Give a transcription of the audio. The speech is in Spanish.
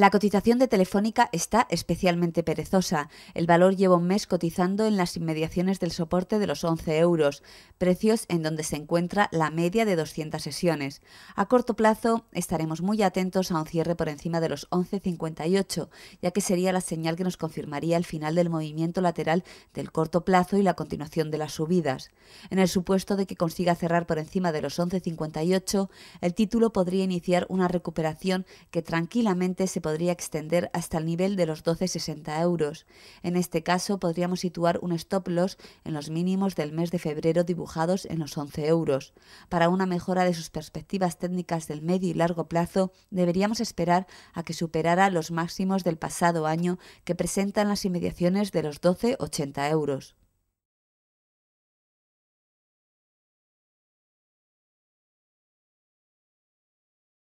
La cotización de Telefónica está especialmente perezosa. El valor lleva un mes cotizando en las inmediaciones del soporte de los 11 euros, precios en donde se encuentra la media de 200 sesiones. A corto plazo estaremos muy atentos a un cierre por encima de los 11.58, ya que sería la señal que nos confirmaría el final del movimiento lateral del corto plazo y la continuación de las subidas. En el supuesto de que consiga cerrar por encima de los 11.58, el título podría iniciar una recuperación que tranquilamente se podría podría extender hasta el nivel de los 12,60 euros. En este caso podríamos situar un stop loss en los mínimos del mes de febrero dibujados en los 11 euros. Para una mejora de sus perspectivas técnicas del medio y largo plazo, deberíamos esperar a que superara los máximos del pasado año que presentan las inmediaciones de los 12,80 euros.